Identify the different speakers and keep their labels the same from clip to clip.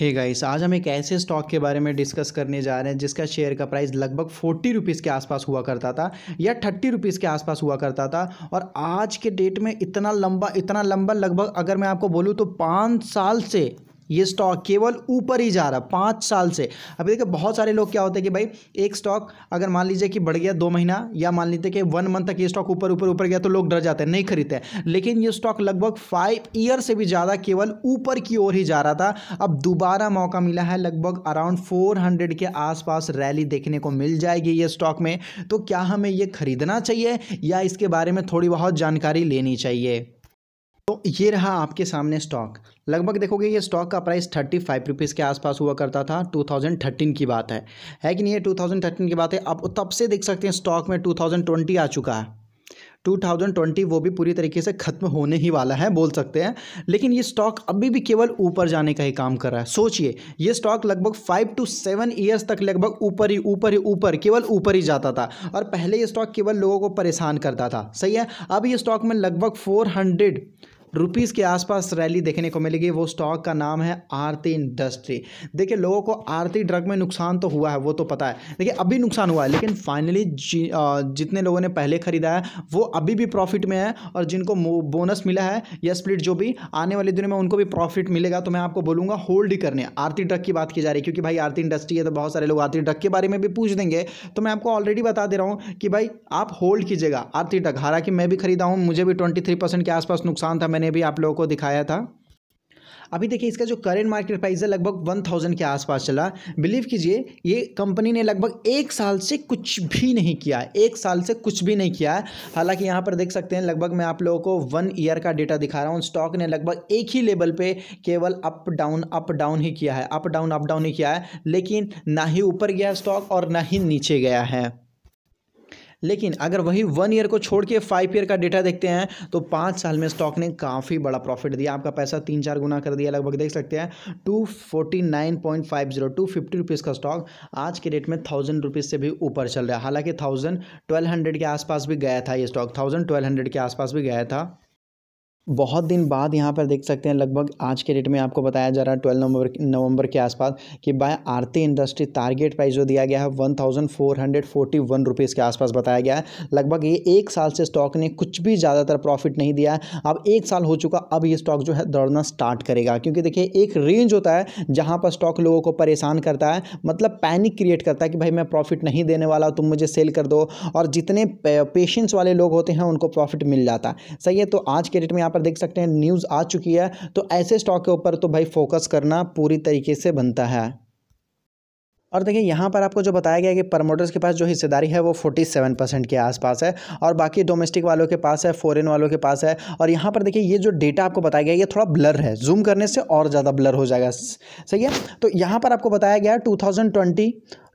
Speaker 1: हे hey guys आज हम एक ऐसे स्टॉक के बारे में डिस्कस करने जा रहे हैं जिसका शेयर का प्राइस लगभग फोर्टी रुपीज़ के आसपास हुआ करता था या थर्टी रुपीज़ के आसपास हुआ करता था और आज के डेट में इतना लंबा इतना लंबा लगभग अगर मैं आपको बोलूँ तो पाँच साल से ये स्टॉक केवल ऊपर ही जा रहा है पाँच साल से अभी देखिए बहुत सारे लोग क्या होते हैं कि भाई एक स्टॉक अगर मान लीजिए कि बढ़ गया दो महीना या मान लीजिए कि वन मंथ तक ये स्टॉक ऊपर ऊपर ऊपर गया तो लोग डर जाते हैं नहीं खरीदते हैं लेकिन ये स्टॉक लगभग फाइव ईयर से भी ज़्यादा केवल ऊपर की ओर ही जा रहा था अब दोबारा मौका मिला है लगभग अराउंड फोर हंड्रेड के आसपास रैली देखने को मिल जाएगी ये स्टॉक में तो क्या हमें ये खरीदना चाहिए या इसके बारे में थोड़ी बहुत जानकारी लेनी चाहिए तो ये रहा आपके सामने स्टॉक लगभग देखोगे ये स्टॉक का प्राइस थर्टी फाइव रुपीज़ के आसपास हुआ करता था टू थाउजेंड थर्टीन की बात है है कि नहीं ये थर्टीन की बात है अब तब से देख सकते हैं स्टॉक में टू थाउजेंड ट्वेंटी आ चुका है 2020 वो भी पूरी तरीके से ख़त्म होने ही वाला है बोल सकते हैं लेकिन ये स्टॉक अभी भी केवल ऊपर जाने का ही काम कर रहा है सोचिए ये स्टॉक लगभग फाइव टू सेवन ईयर्स तक लगभग ऊपर ही ऊपर ही ऊपर केवल ऊपर ही जाता था और पहले ये स्टॉक केवल लोगों को परेशान करता था सही है अब ये स्टॉक में लगभग फोर हंड्रेड रुपीज़ के आसपास रैली देखने को मिलेगी वो स्टॉक का नाम है आरती इंडस्ट्री देखिए लोगों को आरती ड्रग में नुकसान तो हुआ है वो तो पता है देखिए अभी नुकसान हुआ है लेकिन फाइनली जितने लोगों ने पहले ख़रीदा है वो अभी भी प्रॉफिट में है और जिनको बोनस मिला है या स्प्लिट जो भी आने वाले दिनों में उनको भी प्रॉफिट मिलेगा तो मैं आपको बोलूँगा होल्ड ही करने आरती ड्रग की बात की जा रही है क्योंकि भाई आरती इंडस्ट्री है तो बहुत सारे लोग आरती ड्रग के बारे में भी पूछ देंगे तो मैं आपको ऑलरेडी बता दे रहा हूँ कि भाई आप होल्ड कीजिएगा आरती ड्रग हालांकि मैं भी खरीदा हूँ मुझे भी ट्वेंटी के आसपास नुकसान था मैंने मैंने भी आप लोगों को दिखाया था अभी देखिए इसका जो करेंट मार्केट प्राइस है लगभग वन थाउजेंड के आसपास चला बिलीव कीजिए ये कंपनी ने लगभग एक साल से कुछ भी नहीं किया एक साल से कुछ भी नहीं किया है हालांकि यहाँ पर देख सकते हैं लगभग मैं आप लोगों को वन ईयर का डाटा दिखा रहा हूँ स्टॉक ने लगभग एक ही लेवल पे केवल अप डाउन अप डाउन ही किया है अप डाउन अप डाउन ही किया है लेकिन ना ही ऊपर गया स्टॉक और ना ही नीचे गया है लेकिन अगर वही वन ईयर को छोड़ के फाइव ईयर का डेटा देखते हैं तो पाँच साल में स्टॉक ने काफ़ी बड़ा प्रॉफिट दिया आपका पैसा तीन चार गुना कर दिया लगभग देख सकते हैं two forty nine point five zero two fifty rupees का स्टॉक आज के डेट में थाउजेंड रुपीज़ से भी ऊपर चल रहा है हालांकि थाउजेंड ट्वेल्व हंड्रेड के आसपास भी गया था ये स्टॉक थाउजेंड ट्वेल्व हंड्रेड के आसपास भी गया था बहुत दिन बाद यहाँ पर देख सकते हैं लगभग आज के डेट में आपको बताया जा रहा है ट्वेल्व नवंबर नवंबर के आसपास कि buy Aarti industry target price जो दिया गया है one thousand four hundred forty one rupees के आसपास बताया गया है लगभग ये एक साल से स्टॉक ने कुछ भी ज़्यादातर प्रॉफिट नहीं दिया है अब एक साल हो चुका अब ये स्टॉक जो है दौड़ना स्टार्ट करेगा क्योंकि देखिए एक रेंज होता है जहाँ पर स्टॉक लोगों को परेशान करता है मतलब पैनिक क्रिएट करता है कि भाई मैं प्रॉफिट नहीं देने वाला तुम मुझे सेल कर दो और जितने पेशेंस वाले लोग होते हैं उनको प्रॉफिट मिल जाता है सही है तो आज के डेट में आप यहाँ पर देख सकते हैं न्यूज़ आ चुकी है तो ऐसे स्टॉक के ऊपर तो भाई फोकस करना पूरी तरीके से बनता है और देखिए यहाँ पर आपको जो बताया गया है कि प्रमोटर्स के पास जो हिस्सेदारी है वो 47 परसेंट के आसपास है और बाकी डोमेस्टिक वालों के पास है फॉरेन वालों के पास है और यहाँ पर देखिए ये जो डेटा आपको बताया गया है ये थोड़ा ब्लर है जूम करने से और ज़्यादा ब्लर हो जाएगा सही है तो यहाँ पर आपको बताया गया टू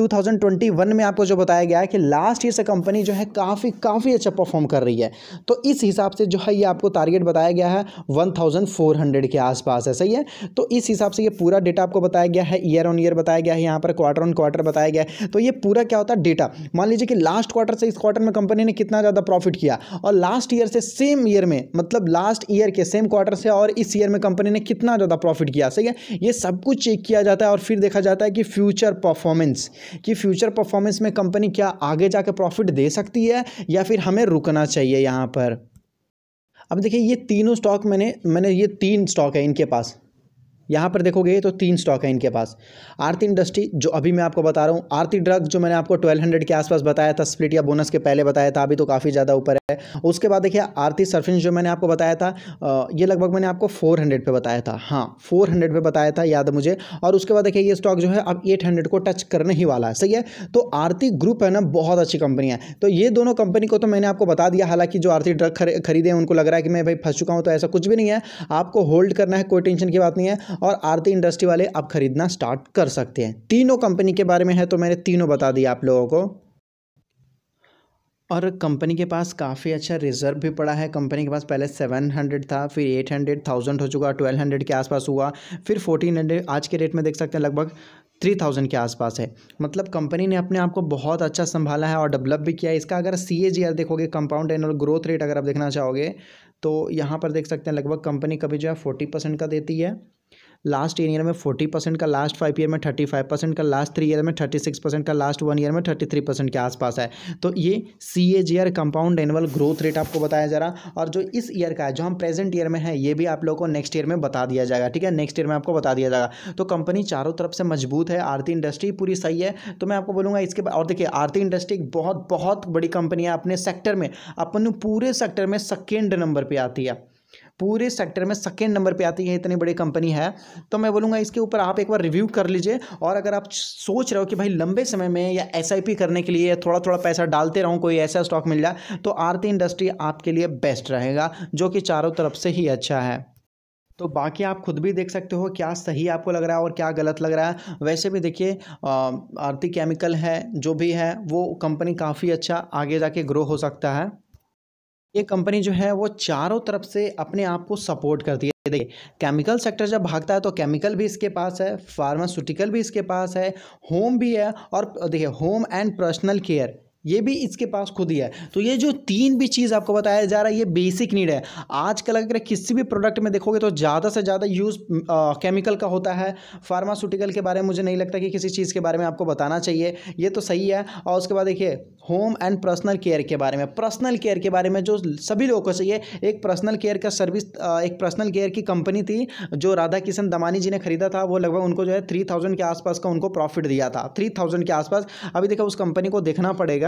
Speaker 1: 2021 में आपको जो बताया गया है कि लास्ट ईयर से कंपनी जो है काफ़ी काफ़ी अच्छा परफॉर्म कर रही है तो इस हिसाब से जो है ये आपको टारगेट बताया गया है 1400 के आसपास है सही है तो इस हिसाब से ये पूरा डेटा आपको बताया गया है ईयर ऑन ईयर बताया गया है यहाँ पर क्वार्टर ऑन क्वार्टर बताया गया है तो ये पूरा क्या होता है डेटा मान लीजिए कि लास्ट क्वार्टर से इस क्वार्टर में कंपनी ने कितना ज़्यादा प्रॉफिट किया और लास्ट ईयर से सेम ईयर में मतलब लास्ट ईयर के सेम क्वार्टर से और इस ईयर में कंपनी ने कितना ज़्यादा प्रॉफिट किया सही है ये सब कुछ चेक किया जाता है और फिर देखा जाता है कि फ्यूचर परफॉर्मेंस कि फ्यूचर परफॉर्मेंस में कंपनी क्या आगे जाकर प्रॉफिट दे सकती है या फिर हमें रुकना चाहिए यहाँ पर अब देखिए ये तीनों स्टॉक मैंने मैंने ये तीन स्टॉक है इनके पास यहाँ पर देखोगे तो तीन स्टॉक है इनके पास आरती इंडस्ट्री जो अभी मैं आपको बता रहा हूँ आरती ड्रग जो मैंने आपको 1200 के आसपास बताया था स्प्लिट या बोनस के पहले बताया था अभी तो काफ़ी ज़्यादा ऊपर है उसके बाद देखिए आरती सर्फिंग जो मैंने आपको बताया था ये लगभग मैंने आपको फोर हंड्रेड पर बताया था हाँ फोर हंड्रेड पर बताया था याद मुझे और उसके बाद देखिए ये स्टॉक जो है अब एट हंड्रेड को टच करने ही वाला है सही है तो आरती ग्रुप है ना बहुत अच्छी कंपनी है तो ये दोनों कंपनी को तो मैंने आपको बता दिया हालांकि जो आरती ड्रग खरीदे उनको लग रहा है कि मैं भाई फंस चुका हूँ तो ऐसा कुछ भी नहीं है आपको होल्ड करना है कोई टेंशन की बात नहीं है और आरती इंडस्ट्री वाले आप खरीदना स्टार्ट कर सकते हैं तीनों कंपनी के बारे में है तो मैंने तीनों बता दिया आप लोगों को और कंपनी के पास काफ़ी अच्छा रिजर्व भी पड़ा है कंपनी के पास पहले सेवन हंड्रेड था फिर एट हंड्रेड थाउजेंड हो चुका ट्वेल्व हंड्रेड के आसपास हुआ फिर फोर्टीन हंड्रेड आज के रेट में देख सकते हैं लगभग थ्री थाउजेंड के आसपास है मतलब कंपनी ने अपने आप को बहुत अच्छा संभाला है और डेवलप भी किया है इसका अगर सी ए जी आर देखोगे कंपाउंड एनुअल ग्रोथ रेट अगर आप देखना चाहोगे तो यहाँ पर देख सकते हैं लगभग कंपनी कभी जो है फोर्टी परसेंट का देती है लास्ट टेन ईयर में फोर्टी परसेंट का लास्ट फाइव ईयर में थर्टी फाइव परसेंट का लास्ट थ्री ईयर में थर्टी सिक्स परसेंट का लास्ट वन ईयर में थर्टी थ्री परसेंट के आसपास है तो ये C A G R compound annual growth rate आपको बताया जा रहा और जो इस ईयर का है जो हम प्रेजेंट ईयर में है ये भी आप लोगों को नेक्स्ट ईयर में बता दिया जाएगा ठीक है नेक्स्ट ईयर में आपको बता दिया जाएगा तो कंपनी चारों तरफ से मजबूत है आरती इंडस्ट्री पूरी सही है तो मैं आपको बोलूँगा इसके बाद और देखिए आरती इंडस्ट्री एक बहुत बहुत बड़ी कंपनी है अपने सेक्टर में अपन पूरे सेक्टर में सेकेंड नंबर पर आती है पूरे सेक्टर में सेकेंड नंबर पर आती है इतनी बड़ी कंपनी है तो मैं बोलूँगा इसके ऊपर आप एक बार रिव्यू कर लीजिए और अगर आप सोच रहे हो कि भाई लंबे समय में या एस करने के लिए या थोड़ा थोड़ा पैसा डालते रहूँ कोई ऐसा स्टॉक मिल जाए तो आरती इंडस्ट्री आपके लिए बेस्ट रहेगा जो कि चारों तरफ से ही अच्छा है तो बाकी आप खुद भी देख सकते हो क्या सही आपको लग रहा है और क्या गलत लग रहा है वैसे भी देखिए आरती केमिकल है जो भी है वो कंपनी काफ़ी अच्छा आगे जाके ग्रो हो सकता है ये कंपनी जो है वो चारों तरफ से अपने आप को सपोर्ट करती है देखिए केमिकल सेक्टर जब भागता है तो केमिकल भी इसके पास है फार्मास्यूटिकल भी इसके पास है होम भी है और देखिए होम एंड पर्सनल केयर ये भी इसके पास खुद ही है तो ये जो तीन भी चीज़ आपको बताया जा रहा है ये बेसिक नीड है आजकल अगर किसी भी प्रोडक्ट में देखोगे तो ज़्यादा से ज़्यादा यूज़ केमिकल का होता है फार्मास्यूटिकल के बारे में मुझे नहीं लगता कि किसी चीज़ के बारे में आपको बताना चाहिए ये तो सही है और उसके बाद देखिए होम एंड पर्सनल केयर के बारे में पर्सनल केयर के बारे में जो सभी लोगों को चाहिए एक पर्सनल केयर का सर्विस एक पर्सनल केयर की कंपनी थी जो राधा किशन दमानी जी ने खरीदा था वो लगभग उनको जो है थ्री थाउजेंड के आसपास का उनको प्रॉफिट दिया था थ्री थाउजेंड के आसपास अभी देखो उस कंपनी को देखना पड़ेगा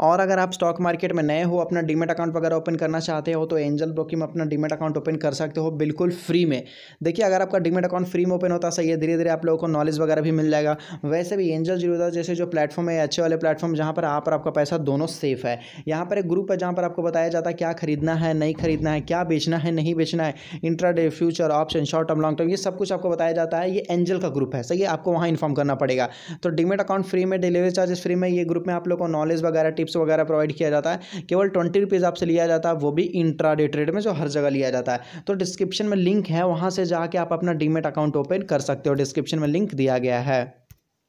Speaker 1: और अगर आप स्टॉक मार्केट में नए हो अपना डीमेट अकाउंट वगैरह ओपन करना चाहते हो तो एंजल ब्रोकिंग में अपना डीमेट अकाउंट ओपन कर सकते हो बिल्कुल फ्री में देखिए अगर आपका डीमेट अकाउंट फ्री में ओपन होता सही है धीरे धीरे आप लोगों को नॉलेज वगैरह भी मिल जाएगा वैसे भी एंजल जीरोदा जैसे जो प्लेटफॉर्म है अच्छे वाले प्लेटफॉर्म जहाँ पर आप और आपका पैसा दोनों सेफ है यहाँ पर एक ग्रुप है जहाँ पर आपको बताया जाता है क्या खरीदना है नहीं खरीदना है क्या बेचना है नहीं बेचना है intra future option short term long term ये सब कुछ आपको बताया जाता है ये एंजल का ग्रुप है सही है आपको वहाँ इन्फॉर्म करना पड़ेगा तो डीमेट अकाउंट फ्री में डिलीवरी चार्जेस फ्री में ये ग्रुप में आप लोगों को नॉलेज वगैरह टिप्स टिप्स वगैरह प्रोवाइड किया जाता है केवल ट्वेंटी रुपीज़ आपसे लिया जाता है वो भी इंट्रा डे ट्रेड में जो हर जगह लिया जाता है तो डिस्क्रिप्शन में लिंक है वहाँ से जाके आप अपना डीमेट अकाउंट ओपन कर सकते हो डिस्क्रिप्शन में लिंक दिया गया है